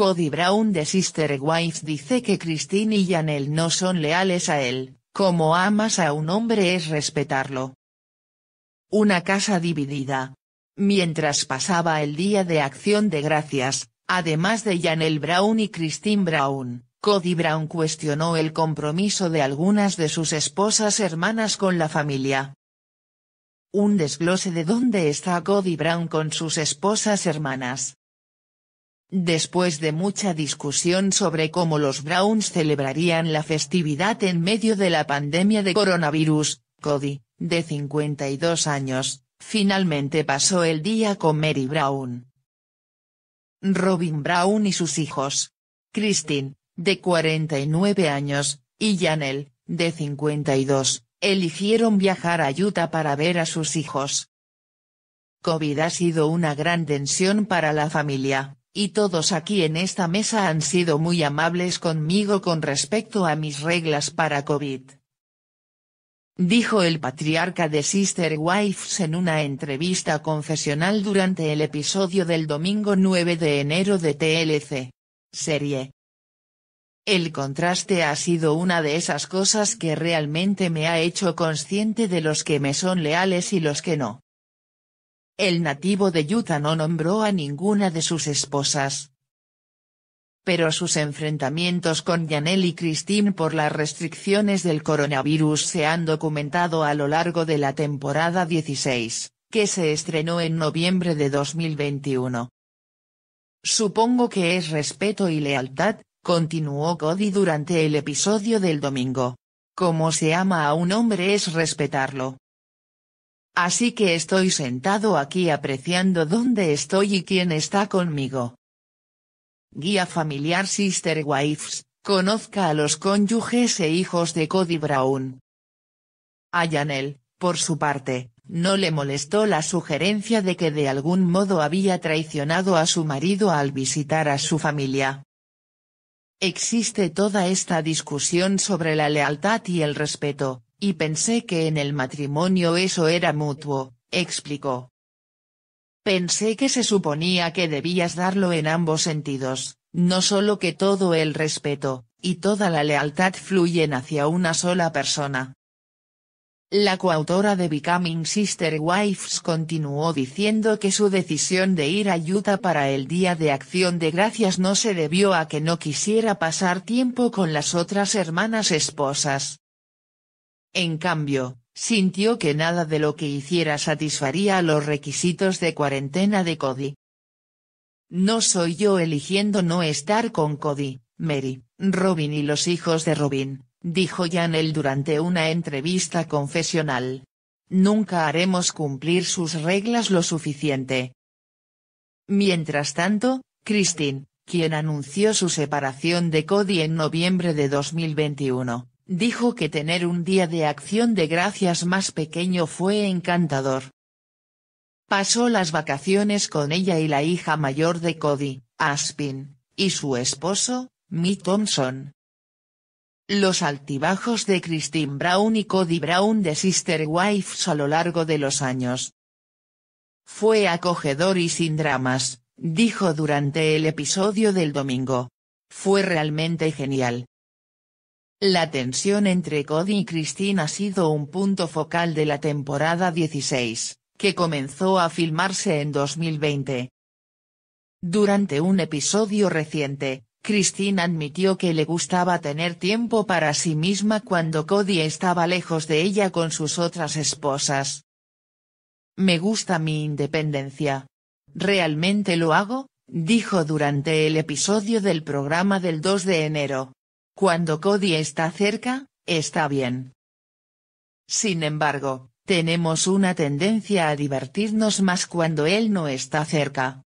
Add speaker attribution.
Speaker 1: Cody Brown de Sister Wife dice que Christine y Janelle no son leales a él, como amas a un hombre es respetarlo. Una casa dividida. Mientras pasaba el día de acción de gracias, además de Janelle Brown y Christine Brown, Cody Brown cuestionó el compromiso de algunas de sus esposas hermanas con la familia. Un desglose de dónde está Cody Brown con sus esposas hermanas. Después de mucha discusión sobre cómo los Browns celebrarían la festividad en medio de la pandemia de coronavirus, Cody, de 52 años, finalmente pasó el día con Mary Brown. Robin Brown y sus hijos. Christine, de 49 años, y Janel, de 52, eligieron viajar a Utah para ver a sus hijos. COVID ha sido una gran tensión para la familia, y todos aquí en esta mesa han sido muy amables conmigo con respecto a mis reglas para COVID. Dijo el patriarca de Sister Wives en una entrevista confesional durante el episodio del domingo 9 de enero de TLC. Serie. El contraste ha sido una de esas cosas que realmente me ha hecho consciente de los que me son leales y los que no. El nativo de Utah no nombró a ninguna de sus esposas. Pero sus enfrentamientos con Janelle y Christine por las restricciones del coronavirus se han documentado a lo largo de la temporada 16, que se estrenó en noviembre de 2021. Supongo que es respeto y lealtad, continuó Cody durante el episodio del domingo. Como se ama a un hombre es respetarlo, Así que estoy sentado aquí apreciando dónde estoy y quién está conmigo. Guía familiar Sister Wives, conozca a los cónyuges e hijos de Cody Brown. A por su parte, no le molestó la sugerencia de que de algún modo había traicionado a su marido al visitar a su familia. Existe toda esta discusión sobre la lealtad y el respeto, y pensé que en el matrimonio eso era mutuo, explicó. Pensé que se suponía que debías darlo en ambos sentidos, no solo que todo el respeto, y toda la lealtad fluyen hacia una sola persona. La coautora de Becoming Sister Wives continuó diciendo que su decisión de ir a Utah para el Día de Acción de Gracias no se debió a que no quisiera pasar tiempo con las otras hermanas esposas, en cambio, sintió que nada de lo que hiciera satisfaría los requisitos de cuarentena de Cody. No soy yo eligiendo no estar con Cody, Mary, Robin y los hijos de Robin, dijo Janel durante una entrevista confesional. Nunca haremos cumplir sus reglas lo suficiente. Mientras tanto, Christine, quien anunció su separación de Cody en noviembre de 2021, dijo que tener un día de acción de gracias más pequeño fue encantador. Pasó las vacaciones con ella y la hija mayor de Cody, Aspin, y su esposo, Mi Thompson. Los altibajos de Christine Brown y Cody Brown de Sister Wives a lo largo de los años. Fue acogedor y sin dramas, dijo durante el episodio del domingo. Fue realmente genial. La tensión entre Cody y Christine ha sido un punto focal de la temporada 16, que comenzó a filmarse en 2020. Durante un episodio reciente, Christine admitió que le gustaba tener tiempo para sí misma cuando Cody estaba lejos de ella con sus otras esposas. Me gusta mi independencia. Realmente lo hago, dijo durante el episodio del programa del 2 de enero. Cuando Cody está cerca, está bien. Sin embargo, tenemos una tendencia a divertirnos más cuando él no está cerca.